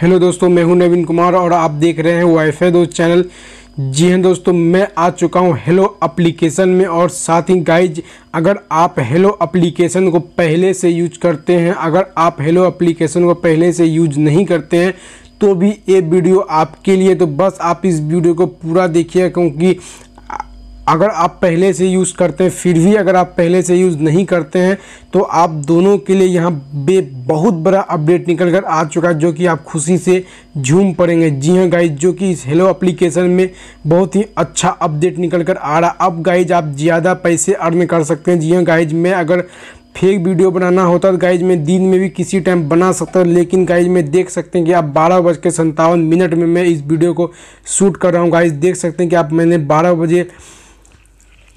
hello दोस्तों मैं हूं नवीन कुमार और आप देख रहे हैं वाईफाई दोस्त चैनल जी हाँ दोस्तों मैं आ चुका हूं हेलो एप्लीकेशन में और साथ ही गाइज अगर आप हेलो एप्लीकेशन को पहले से यूज करते हैं अगर आप हेलो एप्लीकेशन को पहले से यूज नहीं करते हैं तो भी ये वीडियो आपके लिए तो बस आप इस वीडियो को पूरा देखिए क्योंकि अगर आप पहले से यूज़ करते हैं फिर भी अगर आप पहले से यूज़ नहीं करते हैं तो आप दोनों के लिए यहाँ बे बहुत बड़ा अपडेट निकल कर आ चुका है जो कि आप खुशी से झूम पड़ेंगे जी हाँ गाइज जो कि इस हेलो एप्लीकेशन में बहुत ही अच्छा अपडेट निकल कर आ रहा अब गाइज आप ज़्यादा पैसे अर्न कर सकते हैं जी हाँ गाइज मैं अगर फेक वीडियो बनाना होता तो गाइज मैं दिन में भी किसी टाइम बना सकता लेकिन गाइज मैं देख सकते हैं कि आप बारह बज के संतावन मिनट में मैं इस वीडियो को शूट कर रहा हूँ गाइज देख सकते हैं कि आप मैंने बारह बजे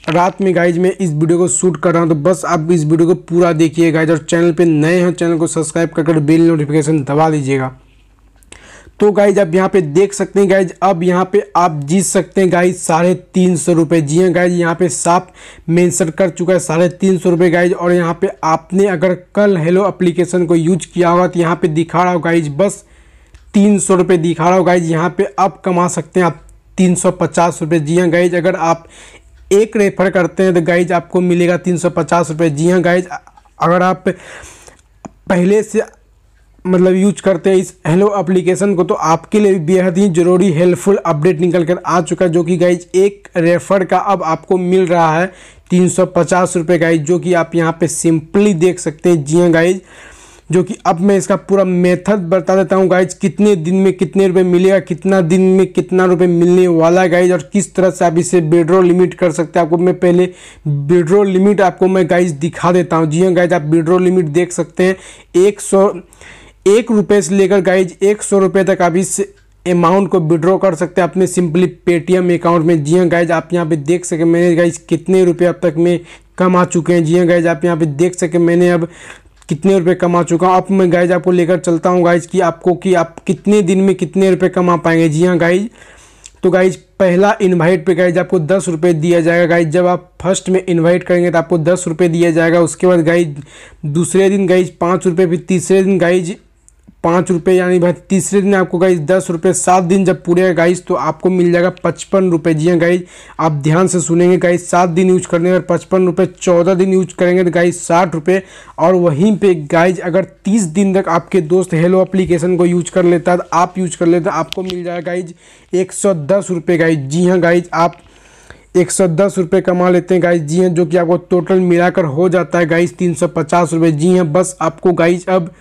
रात में गाइज मैं इस वीडियो को शूट कर रहा हूँ तो बस आप इस वीडियो को पूरा देखिए गाइज और चैनल पे नए हैं चैनल को सब्सक्राइब कर बेल नोटिफिकेशन दबा दीजिएगा तो गाइज आप यहाँ पे देख सकते हैं गाइज अब यहाँ पे आप जीत सकते हैं गाइज साढ़े तीन सौ रुपये जी हाँ गाइज यहाँ पे साफ मेंशन कर चुका है साढ़े तीन सौ रुपये गाइज और यहाँ पे आपने अगर कल हेलो एप्लीकेशन को यूज किया होगा तो यहाँ पे दिखा रहा हो गाइज बस तीन सौ रुपये दिखा रहा हो गाइज यहाँ पे आप कमा सकते हैं आप तीन सौ पचास रुपये जी हाँ गाइज अगर आप एक रेफ़र करते हैं तो गाइज आपको मिलेगा तीन सौ पचास रुपये जी हाँ गाइज अगर आप पहले से मतलब यूज करते हैं इस हेलो एप्लीकेशन को तो आपके लिए बेहद ही ज़रूरी हेल्पफुल अपडेट निकल कर आ चुका है जो कि गाइज एक रेफर का अब आपको मिल रहा है तीन सौ पचास रुपये गाइज जो कि आप यहाँ पे सिंपली देख सकते हैं जी हाँ गाइज जो कि अब मैं इसका पूरा मेथड बता देता हूँ गाइज कितने दिन में कितने रुपए मिलेगा कितना दिन में कितना रुपए मिलने वाला है गाइज और किस तरह से आप इसे विड्रॉ लिमिट कर सकते हैं आपको मैं पहले विड्रॉ लिमिट आपको मैं गाइज दिखा देता हूँ जी हाँ गाइज आप विड्रॉ लिमिट देख सकते हैं एक सौ एक रुपये से लेकर गाइज एक सौ रुपये तक आप इस अमाउंट को विड्रॉ कर सकते हैं अपने सिंपली पेटीएम अकाउंट में जी हाँ गाइज आप यहाँ पे देख सके मैंने गाइज कितने रुपये अब तक में कम आ चुके हैं जी हाँ गाइज आप यहाँ पे देख सके मैंने अब कितने रुपए कमा चुका हूँ अब मैं गाइज आपको लेकर चलता हूँ गाइज कि आपको कि आप कितने दिन में कितने रुपए कमा पाएंगे जी हाँ गाइज तो गाइज पहला इनवाइट पे गाइज आपको दस रुपये दिया जाएगा गाइज जब आप फर्स्ट में इनवाइट करेंगे तो आपको दस रुपये दिया जाएगा उसके बाद गाइज दूसरे दिन गाइज पाँच रुपये फिर तीसरे दिन गाइज पाँच रुपये यानी भाई तीसरे दिन आपको गाइज दस रुपये सात दिन जब पूरे हैं गाइज तो आपको मिल जाएगा पचपन रुपये जी हाँ गाइज आप ध्यान से सुनेंगे गाइज सात दिन यूज करने पर पचपन रुपये चौदह दिन यूज करेंगे तो गाइज साठ रुपये और वहीं पे गाइज अगर तीस दिन तक आपके दोस्त हेलो अप्लीकेशन को यूज कर लेता है तो आप यूज कर लेते आपको मिल जाएगा गाइज एक सौ दस रुपये गाइज जी हाँ गाइज आप एक सौ दस रुपये कमा लेते हैं गाइज जी हाँ जो कि आपको टोटल मिलाकर हो जाता है गाइज तीन सौ पचास रुपये जी हाँ बस आपको गाइज अब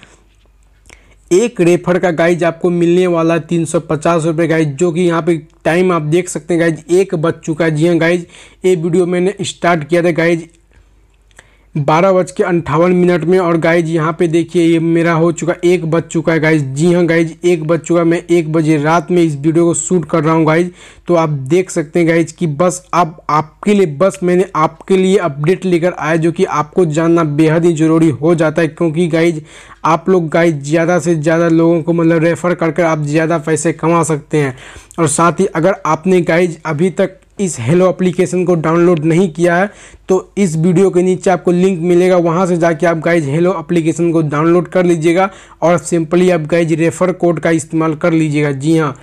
एक रेफर का गाइज आपको मिलने वाला है तीन सौ पचास रुपये गाइज जो कि यहाँ पे टाइम आप देख सकते हैं गाइज एक बज चुका है जी हाँ गाइज ये वीडियो मैंने स्टार्ट किया था गाइज बारह बज के अंठावन मिनट में और गाइज यहाँ पे देखिए ये मेरा हो चुका एक बज चुका है गाइज जी हाँ गाइज एक बज चुका है मैं एक बजे रात में इस वीडियो को शूट कर रहा हूँ गाइज तो आप देख सकते हैं गाइज कि बस अब आपके लिए बस मैंने आपके लिए अपडेट लेकर आया जो कि आपको जानना बेहद ही ज़रूरी हो जाता है क्योंकि गाइज आप लोग गाइज ज़्यादा से ज़्यादा लोगों को मतलब रेफ़र कर आप ज़्यादा पैसे कमा सकते हैं और साथ ही अगर आपने गाइज अभी तक इस हेलो एप्लीकेशन को डाउनलोड नहीं किया है तो इस वीडियो के नीचे आपको लिंक मिलेगा वहाँ से जाके आप गाइज हेलो एप्लीकेशन को डाउनलोड कर लीजिएगा और सिंपली आप गाइज रेफ़र कोड का इस्तेमाल कर लीजिएगा जी हाँ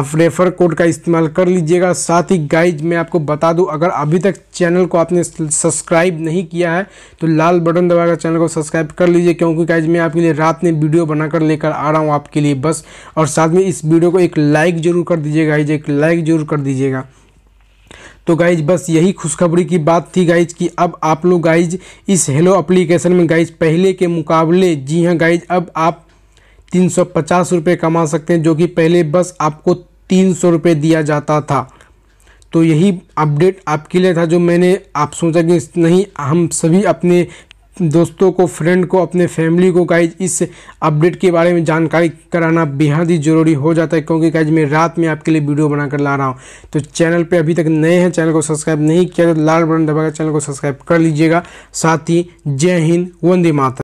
आप रेफ़र कोड का इस्तेमाल कर लीजिएगा साथ ही गाइज मैं आपको बता दूं अगर अभी तक चैनल को आपने सब्सक्राइब नहीं किया है तो लाल बटन दबाकर चैनल को सब्सक्राइब कर लीजिए क्योंकि गाइज मैं आपके लिए रात में वीडियो बनाकर लेकर आ रहा हूँ आपके लिए बस और साथ में इस वीडियो को एक लाइक ज़रूर कर दीजिएगा गाइज एक लाइक ज़रूर कर दीजिएगा तो गाइज बस यही खुशखबरी की बात थी गाइज कि अब आप लोग गाइज इस हेलो एप्लीकेशन में गाइज पहले के मुकाबले जी हाँ गाइज अब आप तीन सौ पचास रुपये कमा सकते हैं जो कि पहले बस आपको तीन सौ रुपये दिया जाता था तो यही अपडेट आपके लिए था जो मैंने आप सोचा कि नहीं हम सभी अपने दोस्तों को फ्रेंड को अपने फैमिली को गाइज इस अपडेट के बारे में जानकारी कराना बेहद ही ज़रूरी हो जाता है क्योंकि गाइज मैं रात में आपके लिए वीडियो बनाकर ला रहा हूँ तो चैनल पे अभी तक नए हैं चैनल को सब्सक्राइब नहीं किया तो लाल बटन दबाकर चैनल को सब्सक्राइब कर लीजिएगा साथ ही जय हिंद वंदे माता